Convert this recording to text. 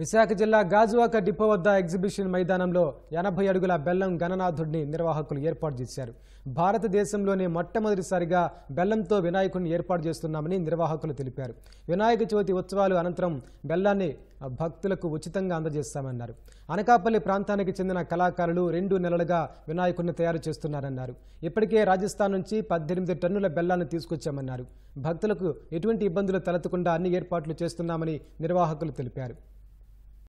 విశాఖ జిల్లా గాజువాక డిపో వద్ద ఎగ్జిబిషన్ మైదానంలో ఎనభై అడుగుల బెల్లం గణనాథుడిని నిర్వాహకులు ఏర్పాటు చేశారు భారతదేశంలోనే మొట్టమొదటిసారిగా బెల్లంతో వినాయకుడిని ఏర్పాటు చేస్తున్నామని నిర్వాహకులు తెలిపారు వినాయక చవితి ఉత్సవాలు అనంతరం బెల్లాన్ని భక్తులకు ఉచితంగా అందజేస్తామన్నారు అనకాపల్లి ప్రాంతానికి చెందిన కళాకారులు రెండు నెలలుగా వినాయకుడిని తయారు చేస్తున్నారన్నారు ఇప్పటికే రాజస్థాన్ నుంచి పద్దెనిమిది టన్నుల బెల్లాన్ని తీసుకొచ్చామన్నారు భక్తులకు ఎటువంటి ఇబ్బందులు తలెత్తకుండా అన్ని ఏర్పాట్లు చేస్తున్నామని నిర్వాహకులు తెలిపారు